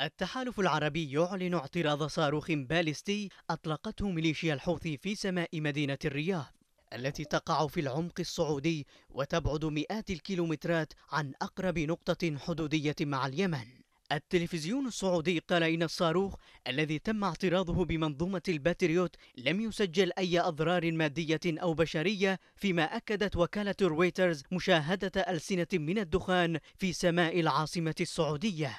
التحالف العربي يعلن اعتراض صاروخ باليستي أطلقته ميليشيا الحوثي في سماء مدينة الرياض التي تقع في العمق السعودي وتبعد مئات الكيلومترات عن أقرب نقطة حدودية مع اليمن التلفزيون السعودي قال إن الصاروخ الذي تم اعتراضه بمنظومة الباتريوت لم يسجل أي أضرار مادية أو بشرية فيما أكدت وكالة رويترز مشاهدة ألسنة من الدخان في سماء العاصمة السعودية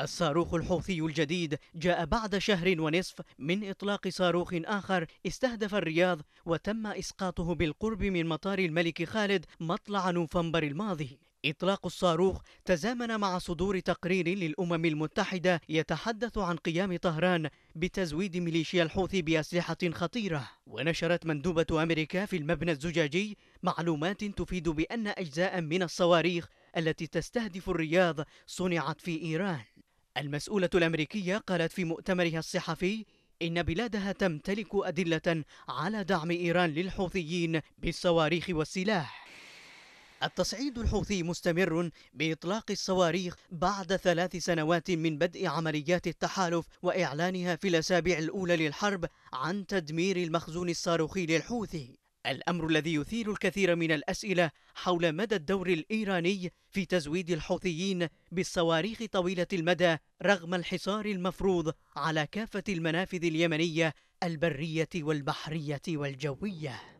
الصاروخ الحوثي الجديد جاء بعد شهر ونصف من إطلاق صاروخ آخر استهدف الرياض وتم إسقاطه بالقرب من مطار الملك خالد مطلع نوفمبر الماضي إطلاق الصاروخ تزامن مع صدور تقرير للأمم المتحدة يتحدث عن قيام طهران بتزويد ميليشيا الحوثي بأسلحة خطيرة ونشرت مندوبة أمريكا في المبنى الزجاجي معلومات تفيد بأن أجزاء من الصواريخ التي تستهدف الرياض صنعت في إيران المسؤولة الأمريكية قالت في مؤتمرها الصحفي إن بلادها تمتلك أدلة على دعم إيران للحوثيين بالصواريخ والسلاح التصعيد الحوثي مستمر بإطلاق الصواريخ بعد ثلاث سنوات من بدء عمليات التحالف وإعلانها في الأسابيع الأولى للحرب عن تدمير المخزون الصاروخي للحوثي الأمر الذي يثير الكثير من الأسئلة حول مدى الدور الإيراني في تزويد الحوثيين بالصواريخ طويلة المدى رغم الحصار المفروض على كافة المنافذ اليمنية البرية والبحرية والجوية.